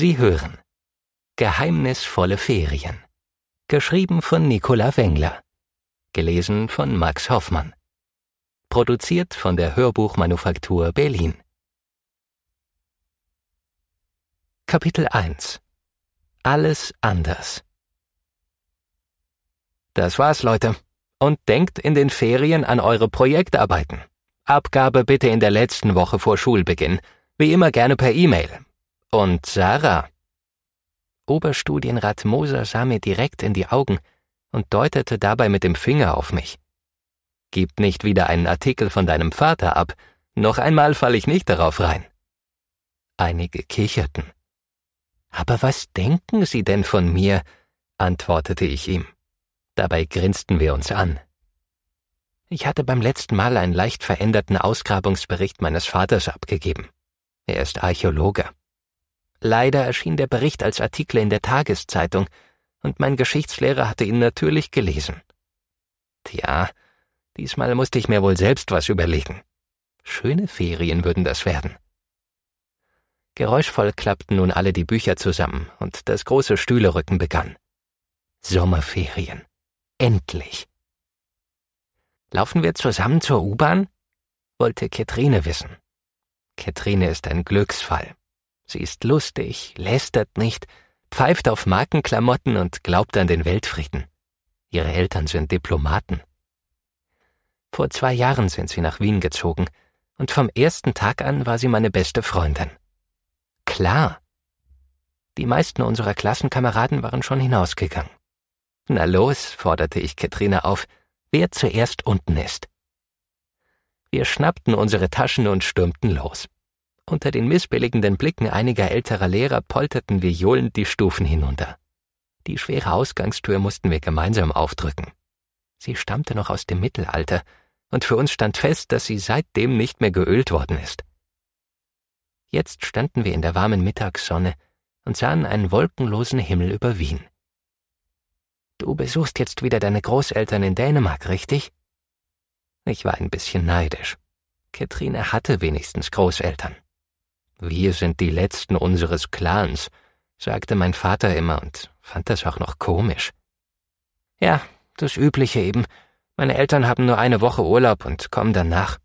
Sie hören Geheimnisvolle Ferien. Geschrieben von Nicola Wengler. Gelesen von Max Hoffmann. Produziert von der Hörbuchmanufaktur Berlin. Kapitel 1 Alles anders. Das war's, Leute. Und denkt in den Ferien an eure Projektarbeiten. Abgabe bitte in der letzten Woche vor Schulbeginn. Wie immer gerne per E-Mail und Sarah? Oberstudienrat Moser sah mir direkt in die Augen und deutete dabei mit dem Finger auf mich. Gib nicht wieder einen Artikel von deinem Vater ab, noch einmal falle ich nicht darauf rein. Einige kicherten. Aber was denken Sie denn von mir? antwortete ich ihm. Dabei grinsten wir uns an. Ich hatte beim letzten Mal einen leicht veränderten Ausgrabungsbericht meines Vaters abgegeben. Er ist Archäologe. Leider erschien der Bericht als Artikel in der Tageszeitung, und mein Geschichtslehrer hatte ihn natürlich gelesen. Tja, diesmal musste ich mir wohl selbst was überlegen. Schöne Ferien würden das werden. Geräuschvoll klappten nun alle die Bücher zusammen und das große Stühlerücken begann. Sommerferien. Endlich. Laufen wir zusammen zur U-Bahn? wollte Katrine wissen. Katrine ist ein Glücksfall. Sie ist lustig, lästert nicht, pfeift auf Markenklamotten und glaubt an den Weltfrieden. Ihre Eltern sind Diplomaten. Vor zwei Jahren sind sie nach Wien gezogen, und vom ersten Tag an war sie meine beste Freundin. Klar. Die meisten unserer Klassenkameraden waren schon hinausgegangen. Na los, forderte ich Katrina auf, wer zuerst unten ist. Wir schnappten unsere Taschen und stürmten los. Unter den missbilligenden Blicken einiger älterer Lehrer polterten wir johlend die Stufen hinunter. Die schwere Ausgangstür mussten wir gemeinsam aufdrücken. Sie stammte noch aus dem Mittelalter, und für uns stand fest, dass sie seitdem nicht mehr geölt worden ist. Jetzt standen wir in der warmen Mittagssonne und sahen einen wolkenlosen Himmel über Wien. Du besuchst jetzt wieder deine Großeltern in Dänemark, richtig? Ich war ein bisschen neidisch. Katrine hatte wenigstens Großeltern. Wir sind die Letzten unseres Clans, sagte mein Vater immer und fand das auch noch komisch. Ja, das Übliche eben. Meine Eltern haben nur eine Woche Urlaub und kommen danach.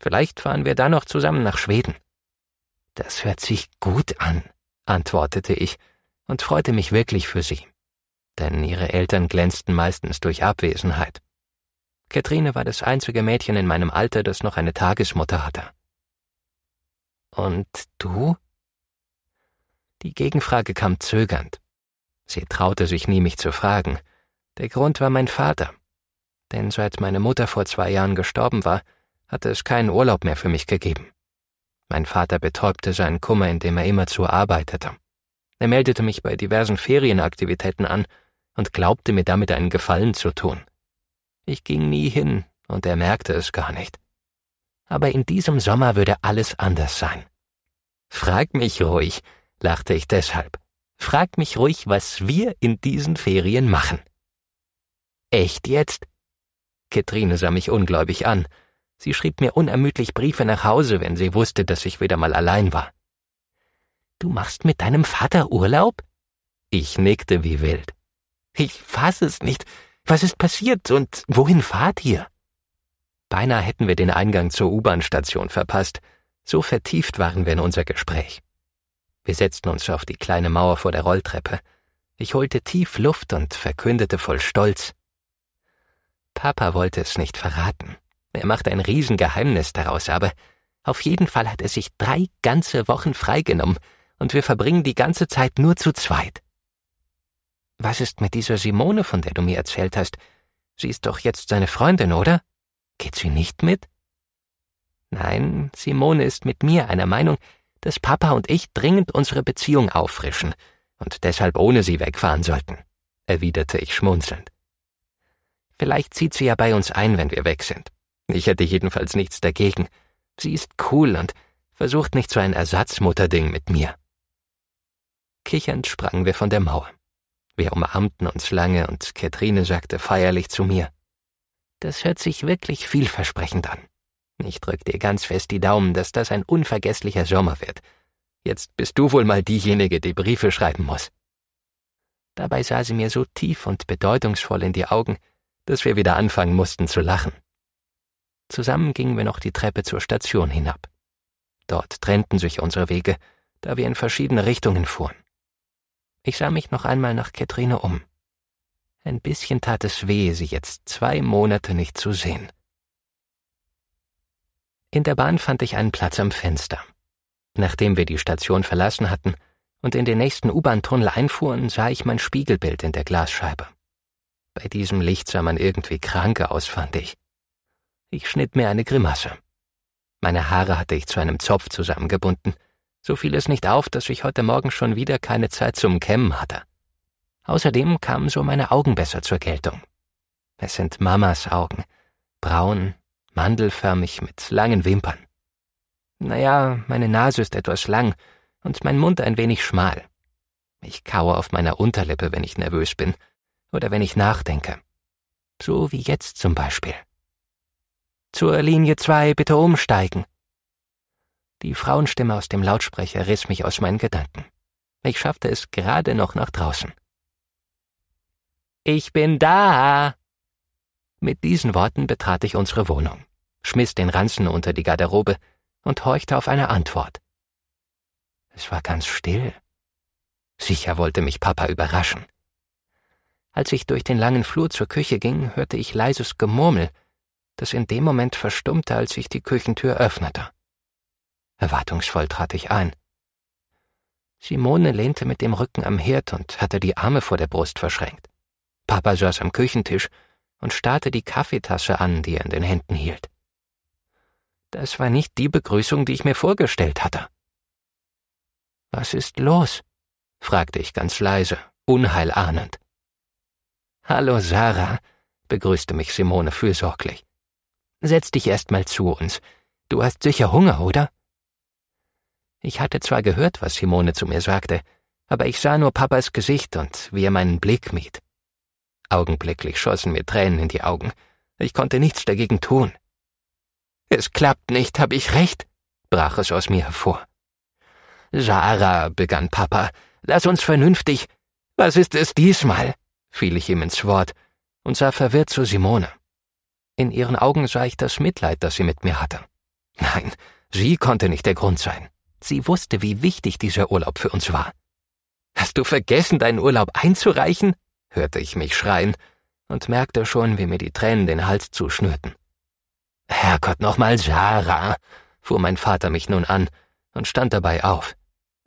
Vielleicht fahren wir da noch zusammen nach Schweden. Das hört sich gut an, antwortete ich und freute mich wirklich für sie. Denn ihre Eltern glänzten meistens durch Abwesenheit. Katrine war das einzige Mädchen in meinem Alter, das noch eine Tagesmutter hatte. Und du? Die Gegenfrage kam zögernd. Sie traute sich nie, mich zu fragen. Der Grund war mein Vater. Denn seit meine Mutter vor zwei Jahren gestorben war, hatte es keinen Urlaub mehr für mich gegeben. Mein Vater betäubte seinen Kummer, indem er immerzu arbeitete. Er meldete mich bei diversen Ferienaktivitäten an und glaubte mir damit einen Gefallen zu tun. Ich ging nie hin, und er merkte es gar nicht. Aber in diesem Sommer würde alles anders sein. Frag mich ruhig, lachte ich deshalb. Frag mich ruhig, was wir in diesen Ferien machen. Echt jetzt? Ketrine sah mich ungläubig an. Sie schrieb mir unermüdlich Briefe nach Hause, wenn sie wusste, dass ich wieder mal allein war. Du machst mit deinem Vater Urlaub? Ich nickte wie wild. Ich fass es nicht. Was ist passiert und wohin fahrt ihr? Beinahe hätten wir den Eingang zur U-Bahn-Station verpasst. So vertieft waren wir in unser Gespräch. Wir setzten uns auf die kleine Mauer vor der Rolltreppe. Ich holte tief Luft und verkündete voll Stolz. Papa wollte es nicht verraten. Er macht ein Riesengeheimnis daraus, aber auf jeden Fall hat er sich drei ganze Wochen freigenommen und wir verbringen die ganze Zeit nur zu zweit. Was ist mit dieser Simone, von der du mir erzählt hast? Sie ist doch jetzt seine Freundin, oder? Geht sie nicht mit? Nein, Simone ist mit mir einer Meinung, dass Papa und ich dringend unsere Beziehung auffrischen und deshalb ohne sie wegfahren sollten, erwiderte ich schmunzelnd. Vielleicht zieht sie ja bei uns ein, wenn wir weg sind. Ich hätte jedenfalls nichts dagegen. Sie ist cool und versucht nicht so ein Ersatzmutterding mit mir. Kichernd sprangen wir von der Mauer. Wir umarmten uns lange und Katrine sagte feierlich zu mir. Das hört sich wirklich vielversprechend an. Ich drück dir ganz fest die Daumen, dass das ein unvergesslicher Sommer wird. Jetzt bist du wohl mal diejenige, die Briefe schreiben muss. Dabei sah sie mir so tief und bedeutungsvoll in die Augen, dass wir wieder anfangen mussten zu lachen. Zusammen gingen wir noch die Treppe zur Station hinab. Dort trennten sich unsere Wege, da wir in verschiedene Richtungen fuhren. Ich sah mich noch einmal nach Katrine um. Ein bisschen tat es weh, sie jetzt zwei Monate nicht zu sehen. In der Bahn fand ich einen Platz am Fenster. Nachdem wir die Station verlassen hatten und in den nächsten U-Bahn-Tunnel einfuhren, sah ich mein Spiegelbild in der Glasscheibe. Bei diesem Licht sah man irgendwie krank aus, fand ich. Ich schnitt mir eine Grimasse. Meine Haare hatte ich zu einem Zopf zusammengebunden, so fiel es nicht auf, dass ich heute Morgen schon wieder keine Zeit zum Kämmen hatte. Außerdem kamen so meine Augen besser zur Geltung. Es sind Mamas Augen, braun, mandelförmig mit langen Wimpern. Naja, meine Nase ist etwas lang und mein Mund ein wenig schmal. Ich kaue auf meiner Unterlippe, wenn ich nervös bin oder wenn ich nachdenke. So wie jetzt zum Beispiel. Zur Linie 2 bitte umsteigen. Die Frauenstimme aus dem Lautsprecher riss mich aus meinen Gedanken. Ich schaffte es gerade noch nach draußen. Ich bin da! Mit diesen Worten betrat ich unsere Wohnung schmiss den Ranzen unter die Garderobe und horchte auf eine Antwort. Es war ganz still. Sicher wollte mich Papa überraschen. Als ich durch den langen Flur zur Küche ging, hörte ich leises Gemurmel, das in dem Moment verstummte, als ich die Küchentür öffnete. Erwartungsvoll trat ich ein. Simone lehnte mit dem Rücken am Herd und hatte die Arme vor der Brust verschränkt. Papa saß am Küchentisch und starrte die Kaffeetasse an, die er in den Händen hielt. Das war nicht die Begrüßung, die ich mir vorgestellt hatte. Was ist los? fragte ich ganz leise, unheilahnend. Hallo, Sarah, begrüßte mich Simone fürsorglich. Setz dich erst mal zu uns. Du hast sicher Hunger, oder? Ich hatte zwar gehört, was Simone zu mir sagte, aber ich sah nur Papas Gesicht und wie er meinen Blick mied. Augenblicklich schossen mir Tränen in die Augen. Ich konnte nichts dagegen tun. Es klappt nicht, hab ich recht? brach es aus mir hervor. Sarah, begann Papa, lass uns vernünftig. Was ist es diesmal? fiel ich ihm ins Wort und sah verwirrt zu Simone. In ihren Augen sah ich das Mitleid, das sie mit mir hatte. Nein, sie konnte nicht der Grund sein. Sie wusste, wie wichtig dieser Urlaub für uns war. Hast du vergessen, deinen Urlaub einzureichen? hörte ich mich schreien und merkte schon, wie mir die Tränen den Hals zuschnürten. Herrgott nochmal, Sarah, fuhr mein Vater mich nun an und stand dabei auf.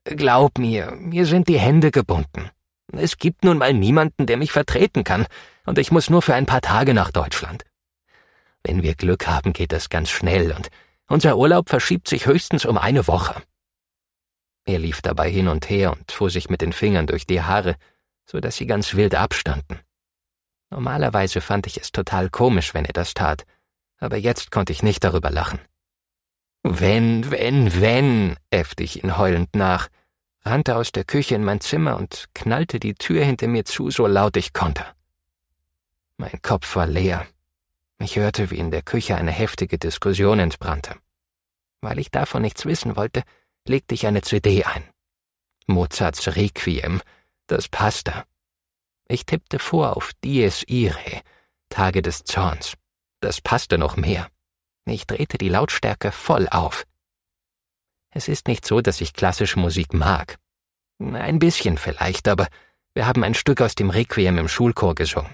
Glaub mir, mir sind die Hände gebunden. Es gibt nun mal niemanden, der mich vertreten kann, und ich muss nur für ein paar Tage nach Deutschland. Wenn wir Glück haben, geht das ganz schnell, und unser Urlaub verschiebt sich höchstens um eine Woche. Er lief dabei hin und her und fuhr sich mit den Fingern durch die Haare, so dass sie ganz wild abstanden. Normalerweise fand ich es total komisch, wenn er das tat, aber jetzt konnte ich nicht darüber lachen. Wenn, wenn, wenn, äffte ich ihn heulend nach, rannte aus der Küche in mein Zimmer und knallte die Tür hinter mir zu, so laut ich konnte. Mein Kopf war leer. Ich hörte, wie in der Küche eine heftige Diskussion entbrannte. Weil ich davon nichts wissen wollte, legte ich eine CD ein. Mozarts Requiem, das passte. Ich tippte vor auf Dies Irae, Tage des Zorns. Das passte noch mehr. Ich drehte die Lautstärke voll auf. Es ist nicht so, dass ich klassische Musik mag. Ein bisschen vielleicht, aber wir haben ein Stück aus dem Requiem im Schulchor gesungen.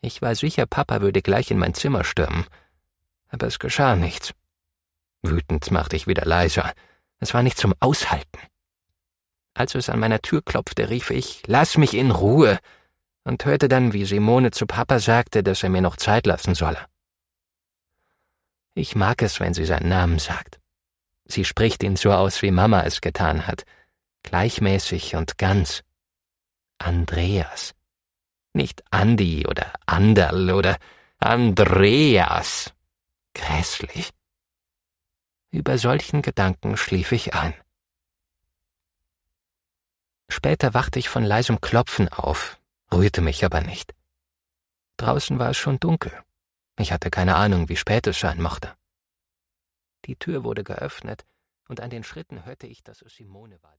Ich war sicher, Papa würde gleich in mein Zimmer stürmen. Aber es geschah nichts. Wütend machte ich wieder leiser. Es war nicht zum Aushalten. Als es an meiner Tür klopfte, rief ich, Lass mich in Ruhe! und hörte dann, wie Simone zu Papa sagte, dass er mir noch Zeit lassen solle. Ich mag es, wenn sie seinen Namen sagt. Sie spricht ihn so aus, wie Mama es getan hat, gleichmäßig und ganz. Andreas. Nicht Andi oder Anderl oder Andreas. Grässlich. Über solchen Gedanken schlief ich ein. Später wachte ich von leisem Klopfen auf, rührte mich aber nicht. Draußen war es schon dunkel. Ich hatte keine Ahnung, wie spät es sein mochte. Die Tür wurde geöffnet, und an den Schritten hörte ich, dass es Simone war,